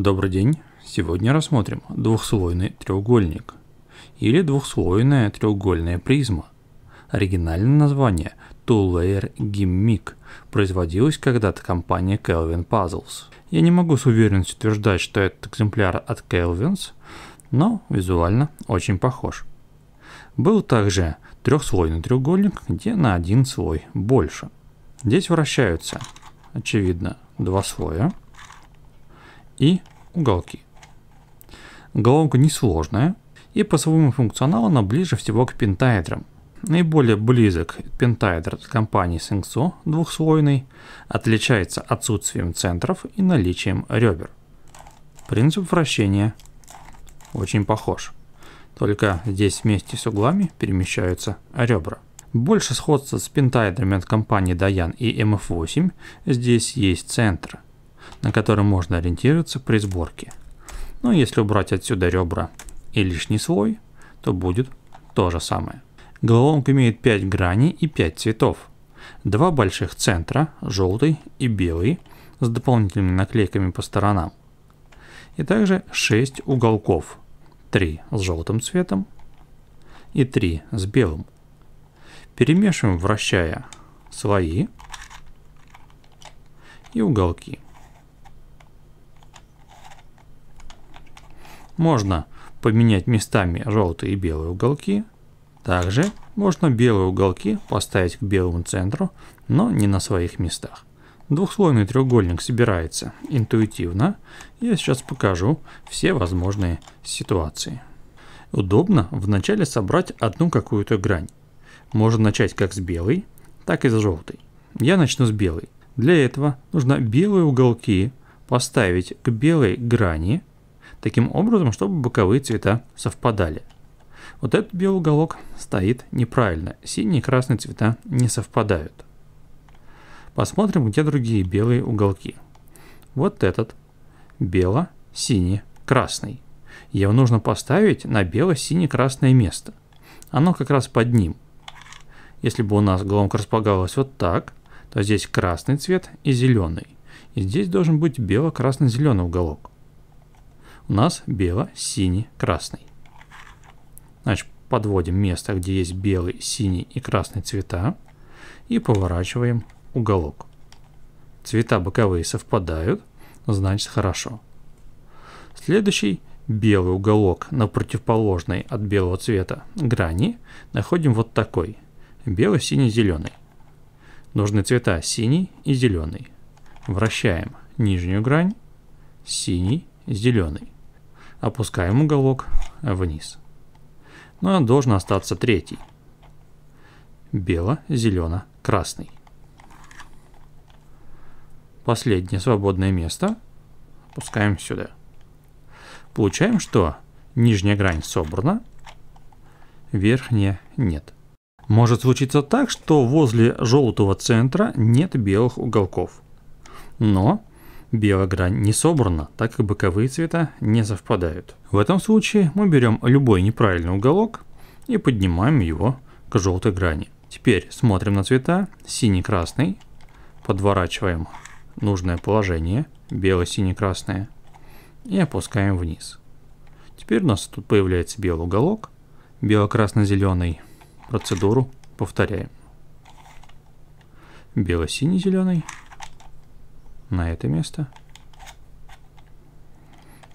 Добрый день! Сегодня рассмотрим двухслойный треугольник или двухслойная треугольная призма. Оригинальное название Two Layer Gimmick производилось когда-то компанией Kelvin Puzzles. Я не могу с уверенностью утверждать, что этот экземпляр от Kelvins, но визуально очень похож. Был также трехслойный треугольник, где на один слой больше. Здесь вращаются, очевидно, два слоя – и уголки. Головка несложная, и по своему функционалу она ближе всего к пентаэдрам. Наиболее близок пентаэдр от компании Sengso двухслойный, отличается отсутствием центров и наличием ребер. Принцип вращения очень похож, только здесь вместе с углами перемещаются ребра. Больше сходства с пентаэдрами от компании Dayan и MF8, здесь есть центр на который можно ориентироваться при сборке. Но если убрать отсюда ребра и лишний слой, то будет то же самое. Головоломка имеет 5 граней и 5 цветов. Два больших центра, желтый и белый, с дополнительными наклейками по сторонам. И также 6 уголков, 3 с желтым цветом и 3 с белым. Перемешиваем, вращая слои и уголки. Можно поменять местами желтые и белые уголки. Также можно белые уголки поставить к белому центру, но не на своих местах. Двухслойный треугольник собирается интуитивно. Я сейчас покажу все возможные ситуации. Удобно вначале собрать одну какую-то грань. Можно начать как с белой, так и с желтой. Я начну с белой. Для этого нужно белые уголки поставить к белой грани, таким образом, чтобы боковые цвета совпадали. Вот этот белый уголок стоит неправильно, синий и красный цвета не совпадают. Посмотрим, где другие белые уголки. Вот этот бело-синий-красный. Его нужно поставить на бело-сине-красное место. Оно как раз под ним. Если бы у нас головка располагалась вот так, то здесь красный цвет и зеленый. И здесь должен быть бело-красно-зеленый уголок у нас бело, синий, красный. Значит, подводим место, где есть белый, синий и красный цвета и поворачиваем уголок. Цвета боковые совпадают, значит хорошо. Следующий белый уголок на противоположной от белого цвета грани находим вот такой. бело синий, зеленый. Нужны цвета синий и зеленый. Вращаем нижнюю грань, синий, зеленый. Опускаем уголок вниз. Но ну, а должен остаться третий. Бело, зелено, красный. Последнее свободное место опускаем сюда. Получаем, что нижняя грань собрана, верхняя нет. Может случиться так, что возле желтого центра нет белых уголков. Но белая грань не собрана, так как боковые цвета не совпадают. В этом случае мы берем любой неправильный уголок и поднимаем его к желтой грани. Теперь смотрим на цвета синий-красный, подворачиваем нужное положение, бело-синий-красное, и опускаем вниз. Теперь у нас тут появляется белый уголок, бело-красно-зеленый. Процедуру повторяем. Бело-синий-зеленый, на это место.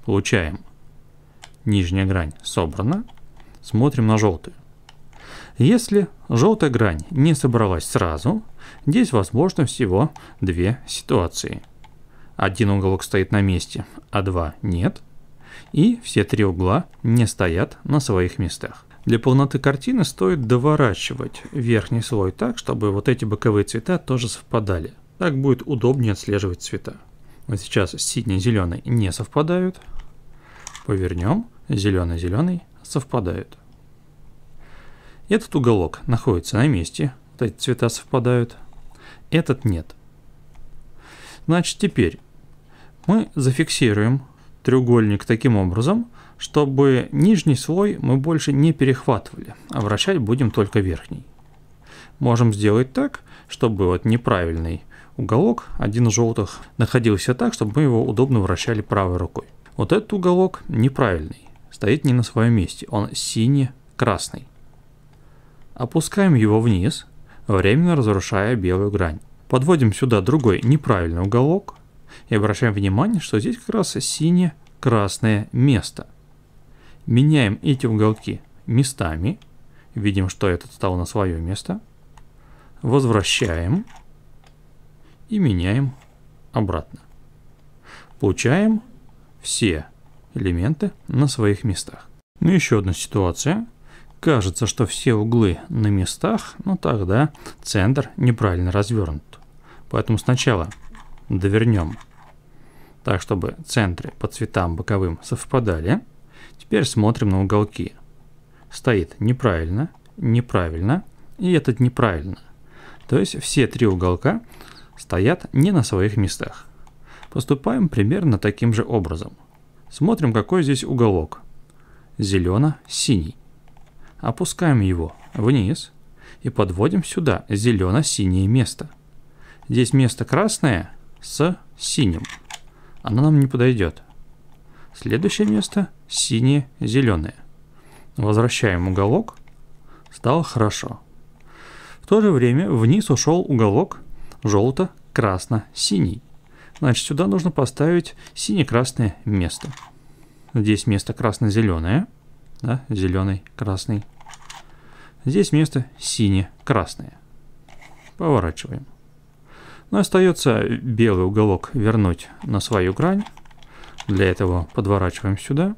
Получаем. Нижняя грань собрана. Смотрим на желтую. Если желтая грань не собралась сразу, здесь возможно всего две ситуации. Один уголок стоит на месте, а два нет. И все три угла не стоят на своих местах. Для полноты картины стоит доворачивать верхний слой так, чтобы вот эти боковые цвета тоже совпадали. Так будет удобнее отслеживать цвета. Вот сейчас синий зеленый не совпадают. Повернем. Зеленый зеленый совпадают. Этот уголок находится на месте. Вот эти цвета совпадают. Этот нет. Значит, теперь мы зафиксируем треугольник таким образом, чтобы нижний слой мы больше не перехватывали, а вращать будем только верхний. Можем сделать так, чтобы вот неправильный уголок, один из желтых, находился так, чтобы мы его удобно вращали правой рукой. Вот этот уголок неправильный, стоит не на своем месте, он синий-красный. Опускаем его вниз, временно разрушая белую грань. Подводим сюда другой неправильный уголок и обращаем внимание, что здесь как раз сине-красное место. Меняем эти уголки местами, видим, что этот стал на свое место. Возвращаем и меняем обратно. Получаем все элементы на своих местах. Ну еще одна ситуация. Кажется, что все углы на местах, но тогда центр неправильно развернут. Поэтому сначала довернем так, чтобы центры по цветам боковым совпадали. Теперь смотрим на уголки. Стоит неправильно, неправильно и этот неправильно. То есть все три уголка стоят не на своих местах. Поступаем примерно таким же образом. Смотрим, какой здесь уголок. Зелено-синий. Опускаем его вниз и подводим сюда зелено-синее место. Здесь место красное с синим. Оно нам не подойдет. Следующее место синее-зеленое. Возвращаем уголок. Стало хорошо. В то же время вниз ушел уголок Желто, красно, синий. Значит, сюда нужно поставить сине-красное место. Здесь место красно-зеленое. Да, зеленый, красный. Здесь место сине-красное. Поворачиваем. Но ну, остается белый уголок вернуть на свою грань. Для этого подворачиваем сюда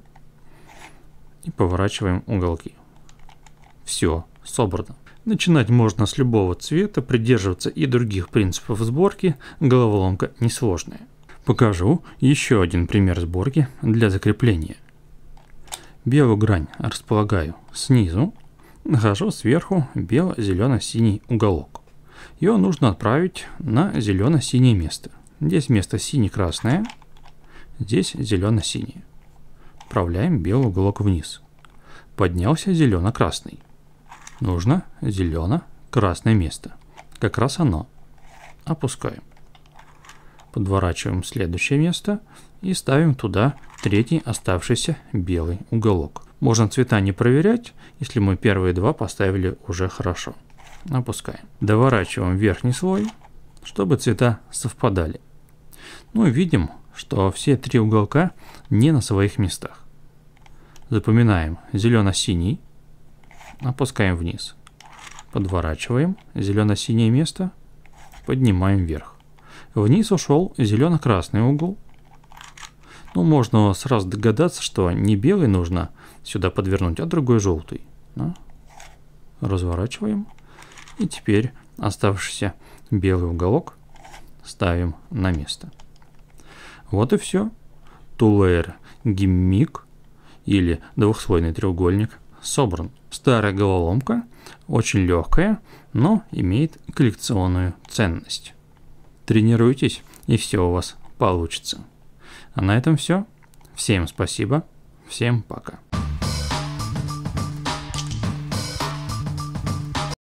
и поворачиваем уголки. Все собрано. Начинать можно с любого цвета, придерживаться и других принципов сборки, головоломка несложная. Покажу еще один пример сборки для закрепления. Белую грань располагаю снизу, нахожу сверху бело-зелено-синий уголок. Его нужно отправить на зелено-синее место. Здесь место сине-красное, здесь зелено-синее. Отправляем белый уголок вниз. Поднялся зелено-красный. Нужно зелено-красное место. Как раз оно. Опускаем. Подворачиваем следующее место и ставим туда третий оставшийся белый уголок. Можно цвета не проверять, если мы первые два поставили уже хорошо. Опускаем. Доворачиваем верхний слой, чтобы цвета совпадали. Ну и видим, что все три уголка не на своих местах. Запоминаем зелено-синий, опускаем вниз. Подворачиваем, зелено-синее место, поднимаем вверх. Вниз ушел зелено-красный угол. Ну, можно сразу догадаться, что не белый нужно сюда подвернуть, а другой желтый. Да? Разворачиваем. И теперь оставшийся белый уголок ставим на место. Вот и все. Two Layer Gimmick или двухслойный треугольник – собран. Старая головоломка, очень легкая, но имеет коллекционную ценность. Тренируйтесь, и все у вас получится. А на этом все. Всем спасибо, всем пока.